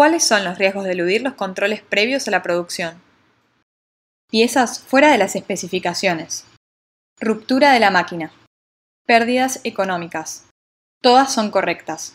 ¿Cuáles son los riesgos de eludir los controles previos a la producción? Piezas fuera de las especificaciones. Ruptura de la máquina. Pérdidas económicas. Todas son correctas.